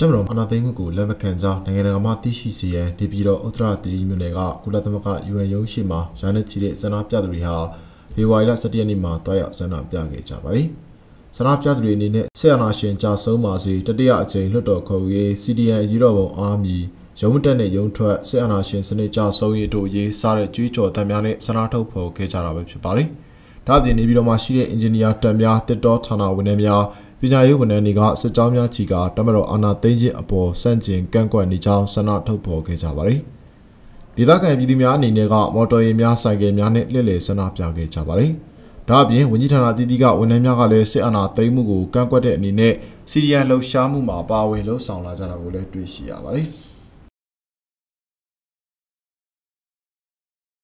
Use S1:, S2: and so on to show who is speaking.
S1: တမတော်အနာသိမှုကို
S2: လက်မခံကြောင်းနိုင်ငံတကာမှသိရှိစေရန်နေပြည်တော်ဥတ္တရတိမြို့နယ်ကကုလသမဂ္ဂ UN ရုံးရှိမှာရာနဲ့ချီတဲ့ဆန္ဒပြသူတွေဟာဖေဖော်ဝါရီလ17ရက်နေ့မှာတွားရောက်ဆန္ဒပြခဲ့ကြပါတယ်။ဆန္ဒပြသူတွေအနေနဲ့ဆက်အနာရှင်ကြာဆုံးပါစေတတိယအကြိမ်လွှတ်တော်ခေါ်ရေး CDN ရည်တော်ပုံအားမီရုံးတက်နဲ့ရုံးထွက်ဆက်အနာရှင်စနစ်ကြာဆုံးရေးတို့ရေးစားတဲ့ကြွေးကြော်သံများနဲ့ဆန္ဒထုတ်ဖော်ခဲ့ကြတာပဲဖြစ်ပါတယ်။ဒါ့အပြင်နေပြည်တော်မှာရှိတဲ့ engineer တပ်များတစ်တော်ဌာနဝန်ထမ်းများပညာရေးဝန်ထမ်းတွေကစစ်ကြောင်းများချီကတမတော်အာဏာသိမ်းခြင်းအပေါ်စန့်ကျင်ကန့်ကွက်နေကြောင်းဆန္ဒထုတ်ဖော်ခဲ့ကြပါတယ်။ဒေသခံပြည်သူများအနေနဲ့ကမော်တော်ယာဉ်များဆိုင်ကယ်များနဲ့လှည့်လည်ဆန္ဒပြခဲ့ကြပါတယ်။ဒါ့အပြင်ဝန်ကြီးဌာနတည်တည်ကဝန်ထမ်းများကလည်းစစ်အာဏာသိမ်းမှုကိုကန့်ကွက်တဲ့အနေနဲ့စီရီယာလှုပ်ရှားမှုမှာပါဝင်လှုပ်ဆောင်လာကြတာကိုလည်းတွေ့
S1: ရှိရပါတယ်။